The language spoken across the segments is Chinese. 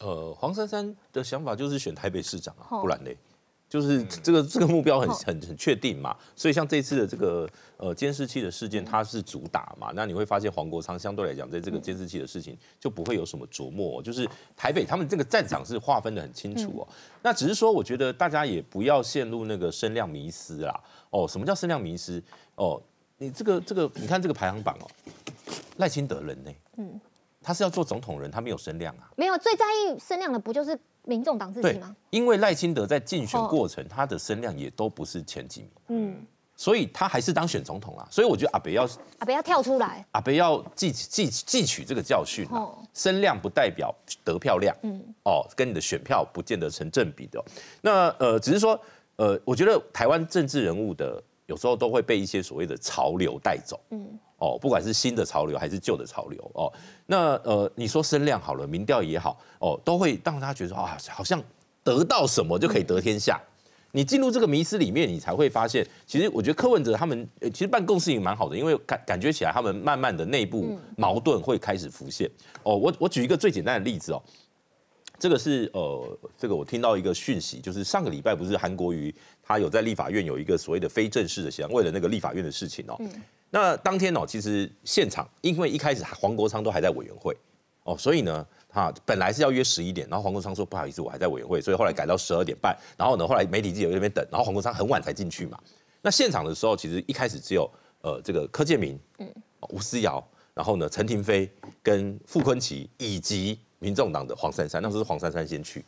呃，黄珊珊的想法就是选台北市长啊，不然呢，就是这个这个目标很很很确定嘛。所以像这次的这个呃监视器的事件，它是主打嘛。那你会发现黄国昌相对来讲，在这个监视器的事情就不会有什么琢磨。就是台北他们这个战场是划分的很清楚哦。那只是说，我觉得大家也不要陷入那个声量迷失啦。哦，什么叫声量迷失？哦，你这个这个，你看这个排行榜哦，赖清德人呢？嗯。他是要做总统人，他没有声量啊。没有，最在意声量的不就是民众党自己吗？因为赖清德在竞选过程，他的声量也都不是前几名。嗯，所以他还是当选总统啊。所以我觉得阿北要阿北要跳出来，阿北要记记记取这个教训。声量不代表得票量，嗯哦，跟你的选票不见得成正比的。那呃，只是说呃，我觉得台湾政治人物的。有时候都会被一些所谓的潮流带走，嗯，哦，不管是新的潮流还是旧的潮流，哦，那呃，你说声量好了，民调也好，哦，都会让他觉得啊，好像得到什么就可以得天下。你进入这个迷思里面，你才会发现，其实我觉得柯文哲他们其实办公事情蛮好的，因为感感觉起来他们慢慢的内部矛盾会开始浮现。哦，我我举一个最简单的例子哦。这个是呃，这个我听到一个讯息，就是上个礼拜不是韩国瑜他有在立法院有一个所谓的非正式的，商，为了那个立法院的事情哦。那当天哦，其实现场因为一开始黄国昌都还在委员会哦，所以呢，他本来是要约十一点，然后黄国昌说不好意思，我还在委员会，所以后来改到十二点半。然后呢，后来媒体记者在那边等，然后黄国昌很晚才进去嘛。那现场的时候，其实一开始只有呃这个柯建明、吴思瑶，然后呢陈廷飞跟傅坤奇以及。民众党的黄珊珊那时候是黄珊珊先去，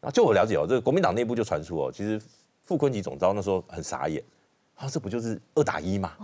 然后就我了解哦，这个国民党内部就传出哦，其实傅昆萁总招那时候很傻眼，啊，这不就是二打一吗？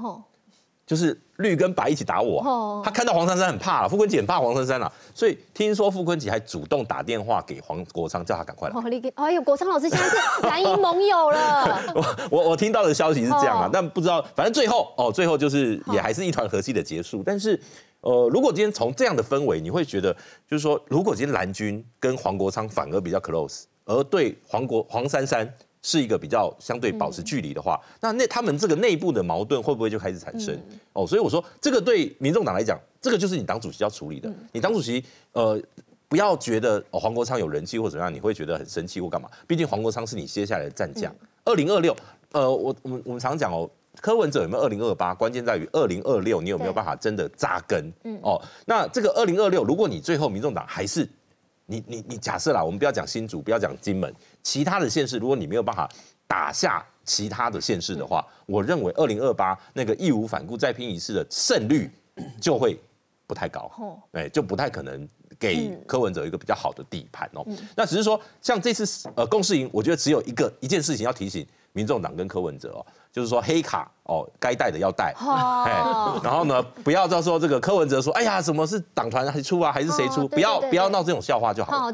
就是绿跟白一起打我，他看到黄珊珊很怕了，傅坤杰很怕黄珊珊了，所以听说傅坤杰还主动打电话给黄国昌，叫他赶快来。你给，哎呦，国昌老师现在是蓝营盟友了。我我我听到的消息是这样啊，但不知道，反正最后哦，最后就是也还是一团和气的结束。但是，呃，如果今天从这样的氛围，你会觉得就是说，如果今天蓝军跟黄国昌反而比较 close，而对黄国黄珊珊。是一个比较相对保持距离的话，那那他们这个内部的矛盾会不会就开始产生？哦，所以我说这个对民众党来讲，这个就是你党主席要处理的。你党主席呃，不要觉得黄国昌有人气或怎么样，你会觉得很生气或干嘛？毕竟黄国昌是你接下来的战将。二零二六，呃，我我们我们常讲哦，柯文哲有没有二零二八？关键在于二零二六，你有没有办法真的扎根？嗯，哦，那这个二零二六，如果你最后民众党还是。你你你假设啦，我们不要讲新竹，不要讲金门，其他的县市，如果你没有办法打下其他的县市的话，我认为二零二八那个义无反顾再拼一次的胜率就会不太高，哎，就不太可能给柯文哲一个比较好的底盘哦。那只是说，像这次呃公事营，我觉得只有一个一件事情要提醒。民众党跟柯文哲哦，就是说黑卡哦，该带的要带，哎，然后呢，不要再说这个柯文哲说，哎呀，什么是党团还出啊，还是谁出？不要不要闹这种笑话就好。了。